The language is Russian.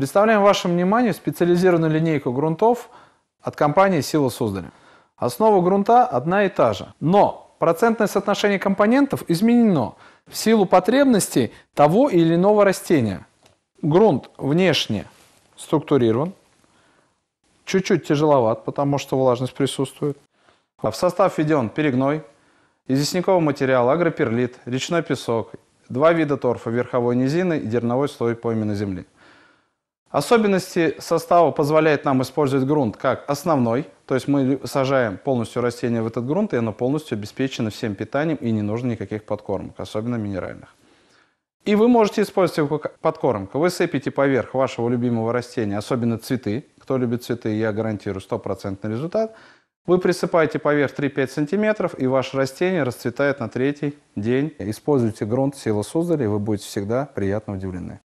Представляем вашему вниманию специализированную линейку грунтов от компании «Сила Суздаль». Основа грунта одна и та же, но процентное соотношение компонентов изменено в силу потребностей того или иного растения. Грунт внешне структурирован, чуть-чуть тяжеловат, потому что влажность присутствует. В состав введен перегной, известняковый материал, агроперлит, речной песок, два вида торфа, верховой низины и дерновой слой пойменной земли. Особенности состава позволяют нам использовать грунт как основной, то есть мы сажаем полностью растение в этот грунт, и оно полностью обеспечено всем питанием, и не нужно никаких подкормок, особенно минеральных. И вы можете использовать его как подкормка. Вы сыпете поверх вашего любимого растения, особенно цветы. Кто любит цветы, я гарантирую стопроцентный результат. Вы присыпаете поверх 3-5 см, и ваше растение расцветает на третий день. Используйте грунт сила Суздали, и вы будете всегда приятно удивлены.